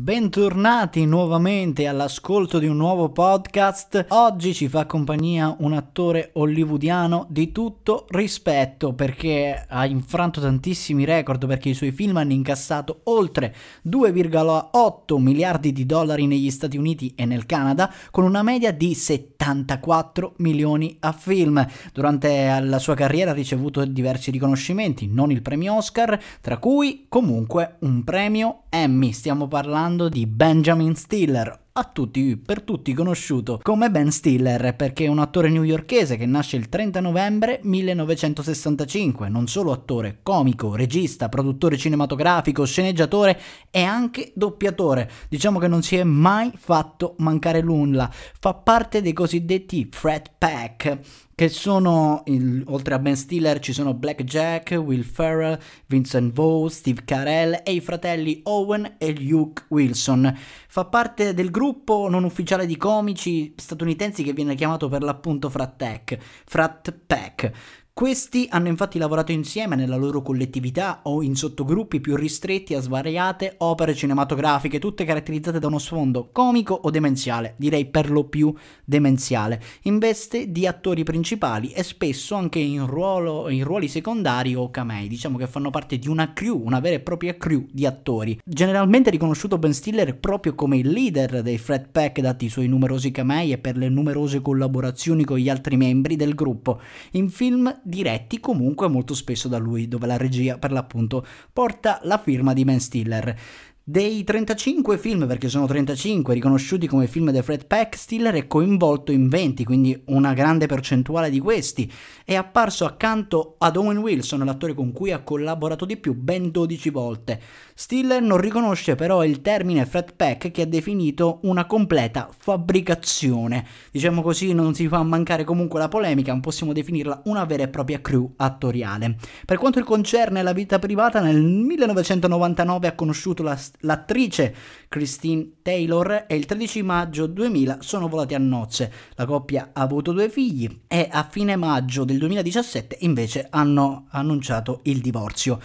Bentornati nuovamente all'ascolto di un nuovo podcast. Oggi ci fa compagnia un attore hollywoodiano di tutto rispetto perché ha infranto tantissimi record perché i suoi film hanno incassato oltre 2,8 miliardi di dollari negli Stati Uniti e nel Canada con una media di 74 milioni a film. Durante la sua carriera ha ricevuto diversi riconoscimenti, non il premio Oscar, tra cui comunque un premio Emmy. Stiamo parlando parlando di Benjamin Stiller, a tutti, per tutti conosciuto come Ben Stiller, perché è un attore newyorchese che nasce il 30 novembre 1965, non solo attore, comico, regista, produttore cinematografico, sceneggiatore e anche doppiatore. Diciamo che non si è mai fatto mancare nulla, fa parte dei cosiddetti Fred Pack, che sono, in, oltre a Ben Stiller, ci sono Black Jack, Will Ferrell, Vincent Vaughn, Steve Carell e i fratelli Owen e Luke Wilson. Fa parte del gruppo non ufficiale di comici statunitensi che viene chiamato per l'appunto Frat Pack, Frat Pack questi hanno infatti lavorato insieme nella loro collettività o in sottogruppi più ristretti a svariate opere cinematografiche, tutte caratterizzate da uno sfondo comico o demenziale, direi per lo più demenziale, in veste di attori principali e spesso anche in, ruolo, in ruoli secondari o camei, diciamo che fanno parte di una crew, una vera e propria crew di attori. Generalmente riconosciuto Ben Stiller proprio come il leader dei Fred Pack, dati i suoi numerosi camei e per le numerose collaborazioni con gli altri membri del gruppo. In film diretti comunque molto spesso da lui, dove la regia per l'appunto porta la firma di Ben Stiller. Dei 35 film, perché sono 35, riconosciuti come film da Fred Peck, Stiller è coinvolto in 20, quindi una grande percentuale di questi. È apparso accanto ad Owen Wilson, l'attore con cui ha collaborato di più, ben 12 volte. Stiller non riconosce però il termine fret che ha definito una completa fabbricazione. Diciamo così non si fa mancare comunque la polemica, non possiamo definirla una vera e propria crew attoriale. Per quanto concerne la vita privata, nel 1999 ha conosciuto la, l'attrice Christine Taylor e il 13 maggio 2000 sono volati a nozze. La coppia ha avuto due figli e a fine maggio del 2017 invece hanno annunciato il divorzio.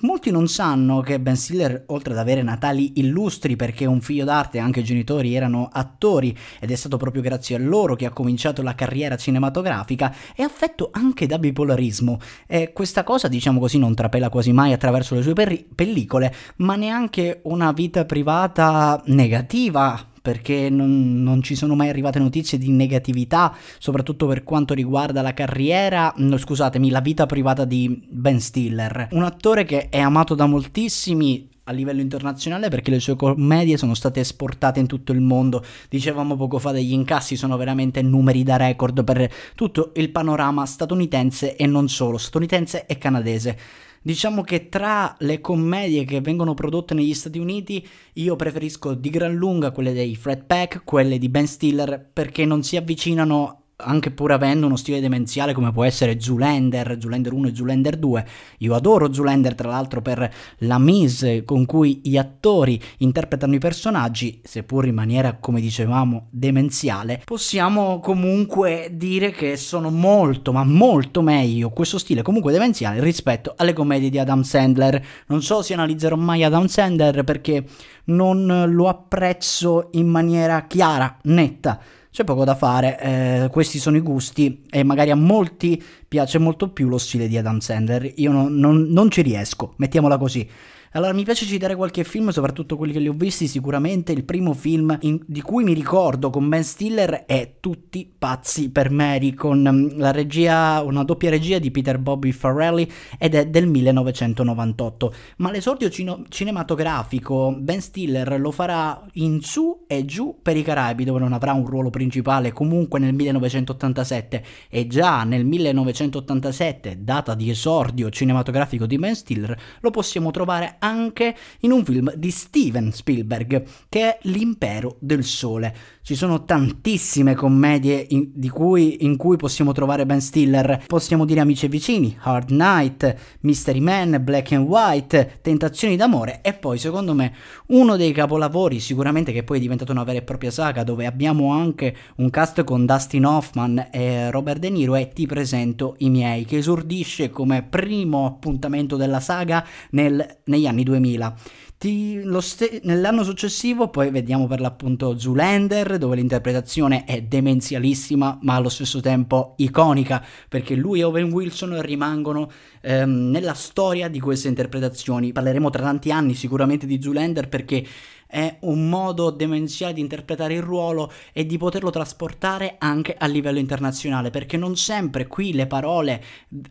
Molti non sanno che Ben Stiller, oltre ad avere natali illustri perché un figlio d'arte e anche i genitori erano attori ed è stato proprio grazie a loro che ha cominciato la carriera cinematografica, è affetto anche da bipolarismo e questa cosa, diciamo così, non trapela quasi mai attraverso le sue pellicole, ma neanche una vita privata negativa perché non, non, ci sono mai arrivate notizie di negatività, soprattutto per quanto riguarda la carriera, no, mm, scusatemi, la vita privata di Ben Stiller, un attore che è amato da moltissimi a livello internazionale perché le sue commedie sono state esportate in tutto il mondo. Dicevamo poco fa degli incassi sono veramente numeri da record per tutto il panorama statunitense e non solo, statunitense e canadese. Diciamo che tra le commedie che vengono prodotte negli Stati Uniti, io preferisco di gran lunga quelle dei Fred Pack, quelle di Ben Stiller, perché non si avvicinano anche pur avendo uno stile demenziale come può essere Zulander, Zulander 1 e Zulander 2. Io adoro Zulander tra l'altro per la mise con cui gli attori interpretano i personaggi, seppur in maniera come dicevamo demenziale, possiamo comunque dire che sono molto ma molto meglio questo stile comunque demenziale rispetto alle commedie di Adam Sandler. Non so se analizzerò mai Adam Sandler perché non lo apprezzo in maniera chiara, netta c'è poco da fare, eh, questi sono i gusti e magari a molti piace molto più lo stile di Adam Sandler, io no, non, non ci riesco, mettiamola così. Allora mi piace citare qualche film, soprattutto quelli che li ho visti, sicuramente il primo film in, di cui mi ricordo con Ben Stiller è Tutti pazzi per Mary, con mm, la regia, una doppia regia di Peter Bobby Farrelly ed è del 1998. Ma l'esordio cino- cinematografico Ben Stiller lo farà in su e giù per i Caraibi, dove non avrà un ruolo principale comunque nel 1987 e già nel 1987, data di esordio cinematografico di Ben Stiller, lo possiamo trovare anche in un film di Steven Spielberg che è L'impero del sole. Ci sono tantissime commedie in, cui, in cui possiamo trovare Ben Stiller, possiamo dire Amici e vicini, Hard Night, Mystery Man, Black and White, Tentazioni d'amore e poi secondo me uno dei capolavori sicuramente che poi è diventato una vera e propria saga dove abbiamo anche un cast con Dustin Hoffman e Robert De Niro e Ti presento i miei che esordisce come primo appuntamento della saga nel, negli anni anni 2000. Ti, ste- nell'anno successivo poi vediamo per l'appunto Zulander, dove l'interpretazione è demenzialissima ma allo stesso tempo iconica, perché lui e Owen Wilson rimangono ehm, nella storia di queste interpretazioni. Parleremo tra tanti anni sicuramente di Zulander perché è un modo demenziale di interpretare il ruolo e di poterlo trasportare anche a livello internazionale, perché non sempre qui le parole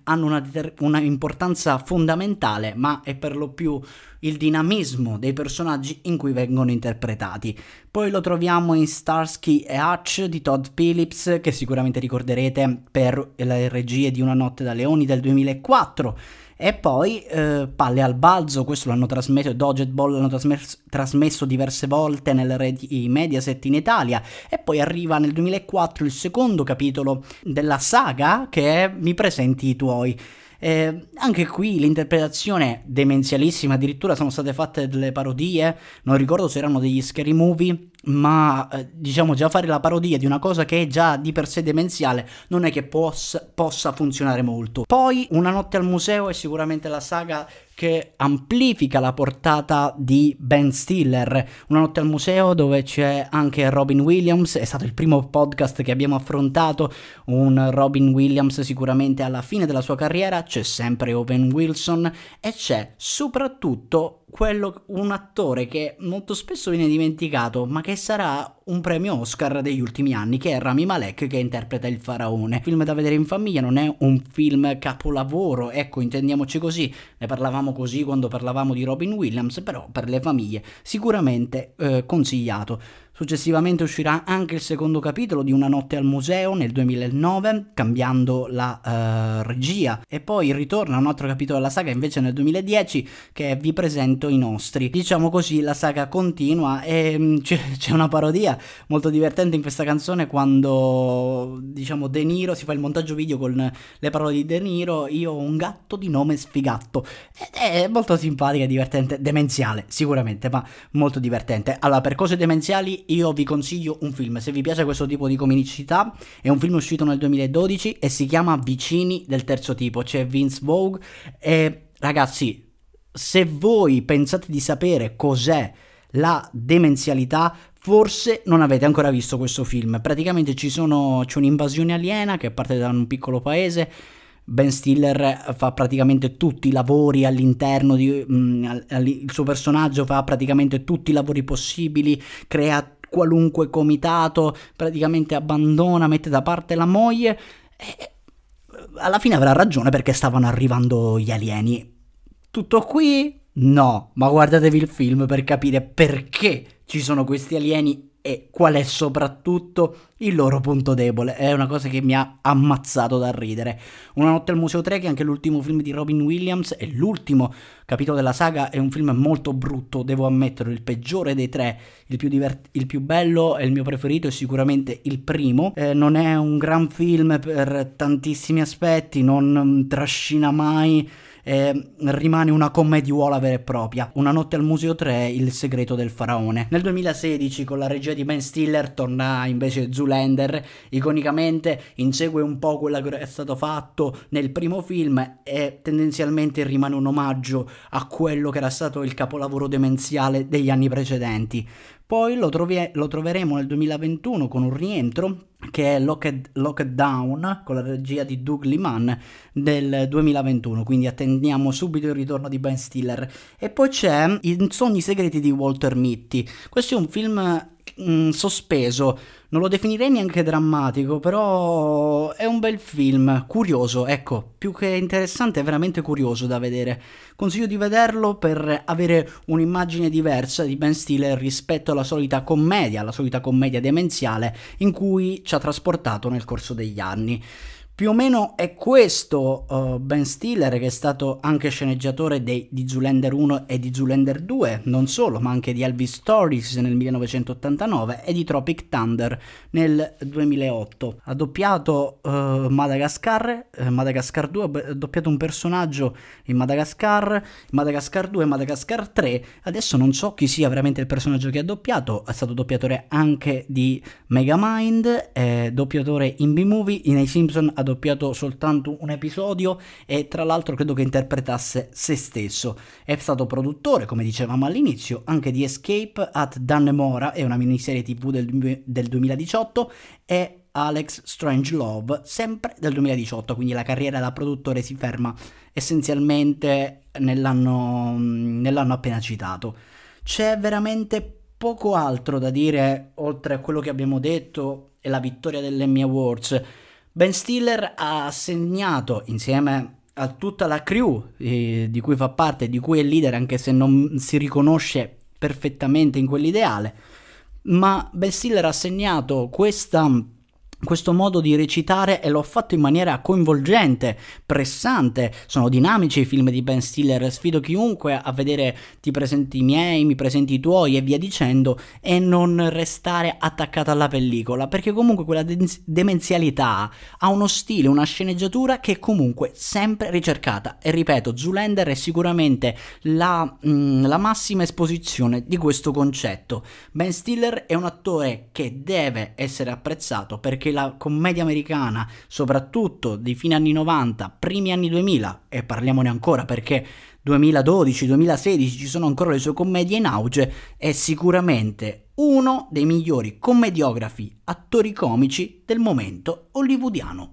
hanno una, deter- una importanza fondamentale, ma è per lo più il dinamismo dei personaggi in cui vengono interpretati. Poi lo troviamo in Starsky e Hutch di Todd Phillips, che sicuramente ricorderete per le regie di Una notte da leoni del 2004 e poi eh, palle al balzo, questo l'hanno trasmesso, Dodgeball l'hanno trasmesso, trasmesso diverse volte nelle reti Mediaset in Italia. E poi arriva nel 2004 il secondo capitolo della saga che è Mi presenti i tuoi. Eh, anche qui l'interpretazione demenzialissima, addirittura sono state fatte delle parodie, non ricordo se erano degli scary movie, ma eh, diciamo già fare la parodia di una cosa che è già di per sé demenziale non è che possa, possa funzionare molto. Poi Una notte al museo è sicuramente la saga che amplifica la portata di Ben Stiller. Una notte al museo dove c'è anche Robin Williams, è stato il primo podcast che abbiamo affrontato, un Robin Williams sicuramente alla fine della sua carriera, c'è sempre Owen Wilson e c'è soprattutto quello, un attore che molto spesso viene dimenticato, ma che sarà un premio Oscar degli ultimi anni, che è Rami Malek che interpreta il faraone. Film da vedere in famiglia non è un film capolavoro, ecco, intendiamoci così. Ne parlavamo così quando parlavamo di Robin Williams, però per le famiglie sicuramente eh, consigliato. Successivamente uscirà anche il secondo capitolo di Una notte al museo nel 2009, cambiando la eh, regia. E poi ritorna un altro capitolo della saga invece nel 2010 che vi presento i nostri. Diciamo così la saga continua e mm, c'è una parodia molto divertente in questa canzone quando diciamo De Niro si fa il montaggio video con le parole di De Niro, io ho un gatto di nome sfigatto. Ed è molto simpatica, divertente, demenziale sicuramente, ma molto divertente. Allora per cose demenziali io vi consiglio un film, se vi piace questo tipo di comicità, è un film uscito nel 2012 e si chiama Vicini del terzo tipo, c'è Vince Vogue e ragazzi, se voi pensate di sapere cos'è la demenzialità, Forse non avete ancora visto questo film. Praticamente sono, c'è un'invasione aliena che parte da un piccolo paese. Ben Stiller fa praticamente tutti i lavori all'interno di... Mh, mm, all, all, il suo personaggio fa praticamente tutti i lavori possibili, crea qualunque comitato, praticamente abbandona, mette da parte la moglie. E alla fine avrà ragione perché stavano arrivando gli alieni. Tutto qui? No, ma guardatevi il film per capire perché ci sono questi alieni e qual è soprattutto il loro punto debole. È una cosa che mi ha ammazzato da ridere. Una notte al Museo 3, che è anche l'ultimo film di Robin Williams, è l'ultimo capitolo della saga, è un film molto brutto, devo ammetterlo, il peggiore dei tre, il più, il più bello e il mio preferito è sicuramente il primo. Eh, non è un gran film per tantissimi aspetti, non mm, trascina mai eh, rimane una commediuola vera e propria. Una notte al Museo 3, Il segreto del faraone. Nel 2016, con la regia di Ben Stiller, torna invece Zulander. Iconicamente insegue un po' quello che è stato fatto nel primo film e tendenzialmente rimane un omaggio a quello che era stato il capolavoro demenziale degli anni precedenti. Poi lo, trovi- lo troveremo nel 2021 con un rientro che è Locked, Locked, Down con la regia di Doug Liman del 2021, quindi attendiamo subito il ritorno di Ben Stiller. E poi c'è I sogni segreti di Walter Mitty. Questo è un film mh, mm, sospeso, non lo definirei neanche drammatico, però è un bel film, curioso, ecco, più che interessante è veramente curioso da vedere. Consiglio di vederlo per avere un'immagine diversa di Ben Stiller rispetto alla solita commedia, alla solita commedia demenziale in cui ci ha trasportato nel corso degli anni. Più o meno è questo uh, Ben Stiller che è stato anche sceneggiatore dei, di Zulander 1 e di Zulander 2, non solo, ma anche di Elvis Stories nel 1989 e di Tropic Thunder nel 2008. Ha doppiato uh, Madagascar, eh, Madagascar 2, ha doppiato un personaggio in Madagascar, Madagascar 2 e Madagascar 3. Adesso non so chi sia veramente il personaggio che ha doppiato, è stato doppiatore anche di Megamind, eh, doppiatore in B-Movie, nei I Simpson ha doppiato soltanto un episodio e tra l'altro credo che interpretasse se stesso. È stato produttore, come dicevamo all'inizio, anche di Escape at Dannemora, è una miniserie tv del, del 2018 e Alex Strange Love, sempre del 2018, quindi la carriera da produttore si ferma essenzialmente nell'anno, nell'anno appena citato. C'è veramente poco altro da dire oltre a quello che abbiamo detto e la vittoria dell'Emmy Awards. Ben Stiller ha segnato insieme a tutta la crew eh, di cui fa parte, di cui è leader, anche se non si riconosce perfettamente in quell'ideale, ma Ben Stiller ha segnato questa questo modo di recitare e eh, l'ho fatto in maniera coinvolgente, pressante, sono dinamici i film di Ben Stiller, sfido chiunque a vedere ti presenti i miei, mi presenti i tuoi e via dicendo e non restare attaccata alla pellicola, perché comunque quella de- demenzialità ha uno stile, una sceneggiatura che è comunque sempre ricercata e ripeto, Zulander è sicuramente la, mh, mm, la massima esposizione di questo concetto. Ben Stiller è un attore che deve essere apprezzato perché la commedia americana, soprattutto di fine anni 90, primi anni 2000, e parliamone ancora perché 2012-2016 ci sono ancora le sue commedie in auge, è sicuramente uno dei migliori commediografi, attori comici del momento hollywoodiano.